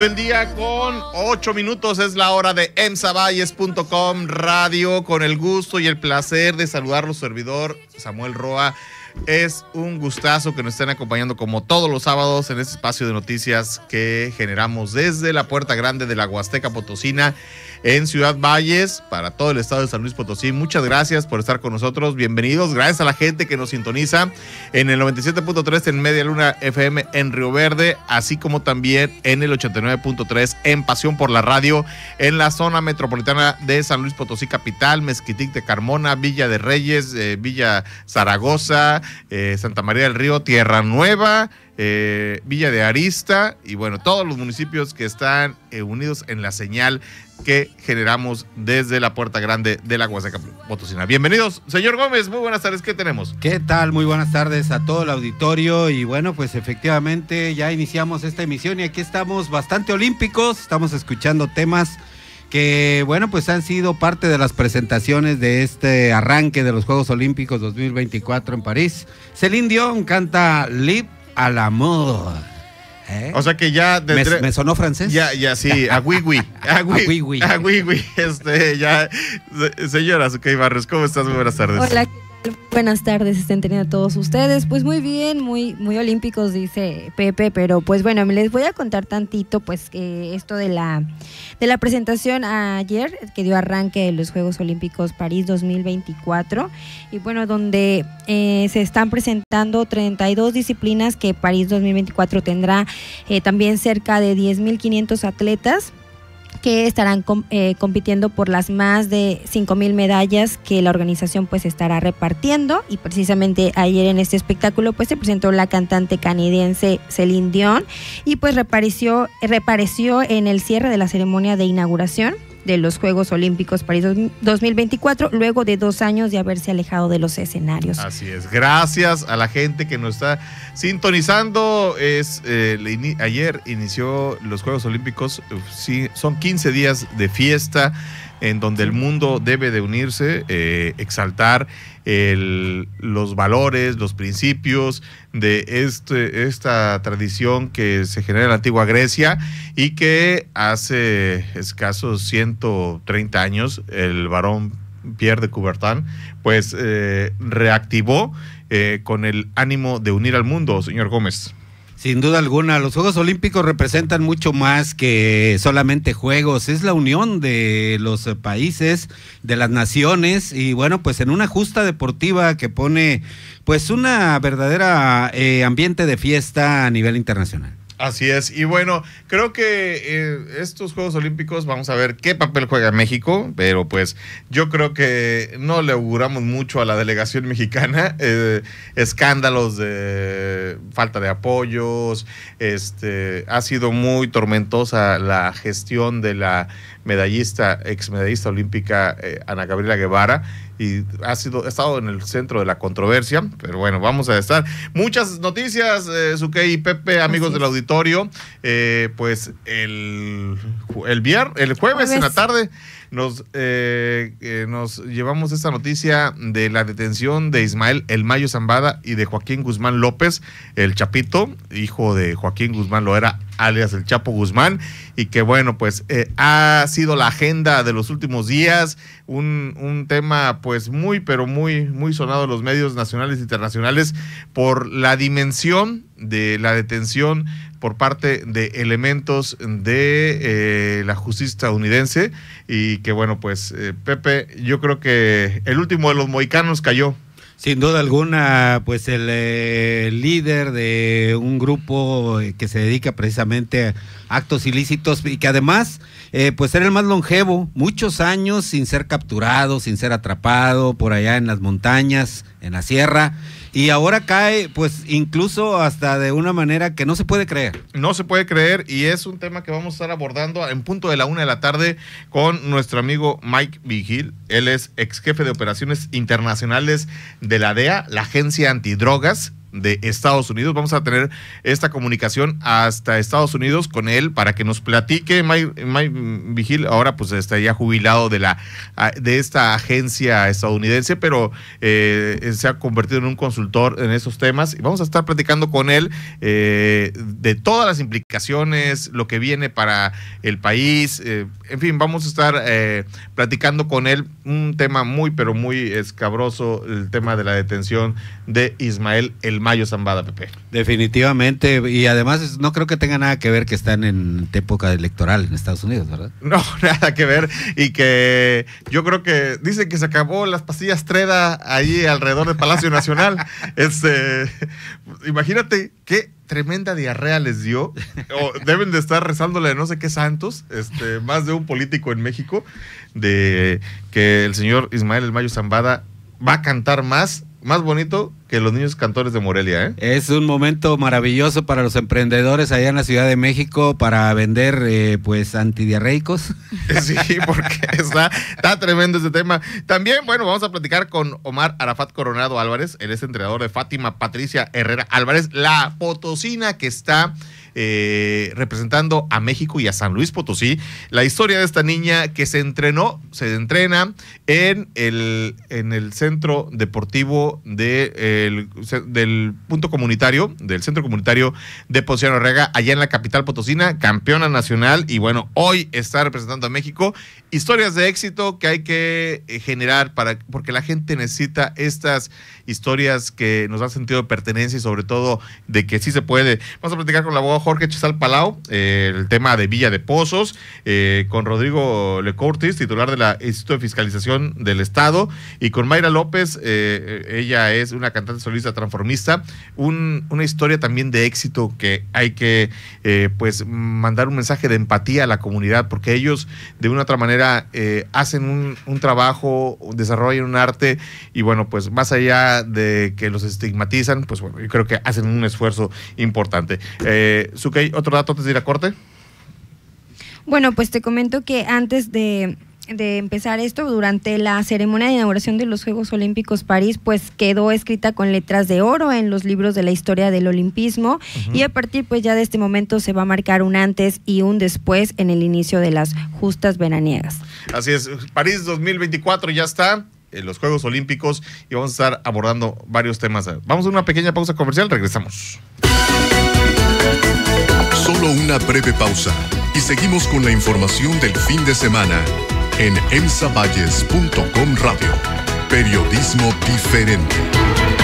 El día con ocho minutos es la hora de emsavalles.com radio con el gusto y el placer de saludar a servidor Samuel Roa es un gustazo que nos estén acompañando como todos los sábados en este espacio de noticias que generamos desde la puerta grande de la Huasteca Potosina en Ciudad Valles para todo el estado de San Luis Potosí. Muchas gracias por estar con nosotros. Bienvenidos. Gracias a la gente que nos sintoniza en el 97.3 en Media Luna FM en Río Verde, así como también en el 89.3 en Pasión por la Radio en la zona metropolitana de San Luis Potosí Capital, Mezquitic de Carmona, Villa de Reyes, eh, Villa Zaragoza, eh, Santa María del Río, Tierra Nueva, eh, Villa de Arista y bueno, todos los municipios que están eh, unidos en la señal que generamos desde la Puerta Grande de la Guasaca Potosina. Bienvenidos, señor Gómez, muy buenas tardes, ¿qué tenemos? ¿Qué tal? Muy buenas tardes a todo el auditorio y bueno, pues efectivamente ya iniciamos esta emisión y aquí estamos bastante olímpicos, estamos escuchando temas que bueno, pues han sido parte de las presentaciones de este arranque de los Juegos Olímpicos 2024 en París. Celine Dion canta Lip a la moda. ¿Eh? O sea que ya... me, sonó francés? Ya, ya, sí, a wii. A A Este, ya... Señora Azucay barres? ¿cómo estás? Muy buenas tardes. Hola, Buenas tardes, estén teniendo todos ustedes. Pues muy bien, muy, muy olímpicos, dice Pepe, pero pues bueno, les voy a contar tantito, pues, que eh, esto de la, de la presentación ayer que dio arranque de los Juegos Olímpicos París 2024. Y bueno, donde eh, se están presentando 32 disciplinas que París 2024 tendrá eh, también cerca de 10.500 atletas que estarán eh, compitiendo por las más de 5.000 medallas que la organización pues estará repartiendo y precisamente ayer en este espectáculo pues se presentó la cantante canadiense Celine Dion y pues repareció, repareció en el cierre de la ceremonia de inauguración de los Juegos Olímpicos París 2024, luego de dos años de haberse alejado de los escenarios. Así es. Gracias a la gente que nos está sintonizando. Es, eh, ayer inició los Juegos Olímpicos. Eh, sí, son 15 días de fiesta en donde el mundo debe de unirse, eh, exaltar los valores, los principios de este, esta tradición que se genera en la antigua Grecia y que hace escasos 130 años el varón Pierre de Coubertin, pues eh, reactivó eh, con el ánimo de unir al mundo, señor Gómez. Sin duda alguna, los Juegos Olímpicos representan mucho más que solamente juegos, es la unión de los países, de las naciones y bueno, pues en una justa deportiva que pone pues una verdadera eh, ambiente de fiesta a nivel internacional. Así es. Y bueno, creo que eh, estos Juegos Olímpicos vamos a ver qué papel juega México, pero pues yo creo que no le auguramos mucho a la delegación mexicana. Eh, escándalos de falta de apoyos. Este, ha sido muy tormentosa la gestión de la medallista, exmedallista olímpica eh, Ana Gabriela Guevara y ha, sido, estado en el centro de la controversia, pero bueno, vamos a estar. Muchas noticias, eh, y Pepe, amigos del auditorio. Eh, pues el, el, el jueves, en la tarde nos, eh, eh, nos llevamos esta noticia de la detención de Ismael El Mayo Zambada y de Joaquín Guzmán López, el Chapito, hijo de Joaquín Guzmán lo era alias el Chapo Guzmán, y que bueno, pues eh, ha sido la agenda de los últimos días, un, un, tema pues muy, pero muy, muy sonado en los medios nacionales e internacionales por la dimensión de la detención por parte de elementos de eh, la justicia estadounidense y que bueno, pues eh, Pepe, yo creo que el último de los moicanos cayó. Sin duda alguna, pues el eh, líder de un grupo eh, que se dedica precisamente a actos ilícitos y que además eh, pues era el más longevo, muchos años sin ser capturado, sin ser atrapado por allá en las montañas, en la sierra. Y ahora cae, pues incluso hasta de una manera que no se puede creer. No se puede creer y es un tema que vamos a estar abordando en punto de la una de la tarde con nuestro amigo Mike Vigil. Él es ex jefe de operaciones internacionales de la DEA, la agencia antidrogas de Estados Unidos. Vamos a tener esta comunicación hasta Estados Unidos con él para que nos platique. Mike, Vigil ahora pues está ya jubilado de, la, de esta agencia estadounidense, pero eh, se ha convertido en un consultor en esos temas. Y vamos a estar platicando con él eh, de todas las implicaciones, lo que viene para el país. Eh, en fin, vamos a estar platicando con él un tema muy, pero muy escabroso, el tema de la detención de Ismael El Mayo Zambada, Pepe. Definitivamente, y además no creo que tenga nada que ver que están en época electoral en Estados Unidos, ¿verdad? No, nada que ver, y que yo creo que dicen que se acabó las pastillas Treda ahí alrededor del Palacio Nacional. este, imagínate qué tremenda diarrea les dio. O deben de estar rezándole no sé qué santos, este, más de un político en México, de que el señor Ismael El Mayo Zambada va a cantar más más bonito que los niños cantores de Morelia. ¿eh? Es un momento maravilloso para los emprendedores allá en la Ciudad de México para vender eh, pues antidiarreicos. Sí, porque está, tremendo este tema. También, bueno, vamos a platicar con Omar Arafat Coronado Álvarez, él es entrenador de Fátima Patricia Herrera Álvarez, la potosina que está eh, representando a México y a San Luis Potosí. La historia de esta niña que se entrenó, se entrena en el, en el centro deportivo de, el, del punto comunitario, del centro comunitario de Ponciano Rega, allá en la capital potosina, campeona nacional y bueno, hoy está representando a México. Historias de éxito que hay que eh, generar para, porque la gente necesita estas historias que nos dan sentido de pertenencia y sobre todo de que sí se puede. Vamos a platicar con la abogada Jorge Chisal Palau, eh, el tema de Villa de Pozos, eh, con Rodrigo Lecortis, titular del Instituto de Fiscalización del Estado, y con Mayra López, eh, ella es una cantante solista transformista, una historia también de éxito que hay que pues mandar un mensaje de empatía a la comunidad, porque ellos de una u otra manera hacen un, trabajo, desarrollan un arte, y bueno, pues más allá de que los estigmatizan, pues bueno, yo creo que hacen un esfuerzo importante. Sukey, otro dato antes de ir a corte. Bueno, pues te comento que antes de, empezar esto, durante la ceremonia de inauguración de los Juegos Olímpicos París, pues quedó escrita con letras de oro en los libros de la historia del olimpismo y a partir pues ya de este momento se va a marcar un antes y un después en el inicio de las justas veraniegas. Así es, París 2024 ya está en los Juegos Olímpicos y vamos a estar abordando varios temas. Vamos a una pequeña pausa comercial, regresamos una breve pausa y seguimos con la información del fin de semana en emsavalles.com radio. Periodismo diferente.